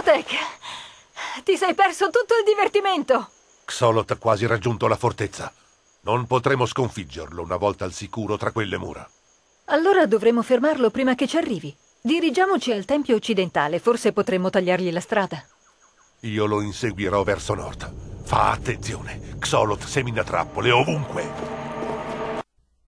Kotek! Ti sei perso tutto il divertimento! Xolot ha quasi raggiunto la fortezza. Non potremo sconfiggerlo una volta al sicuro tra quelle mura. Allora dovremo fermarlo prima che ci arrivi. Dirigiamoci al Tempio occidentale, forse potremmo tagliargli la strada. Io lo inseguirò verso nord. Fa attenzione, Xolot semina trappole ovunque.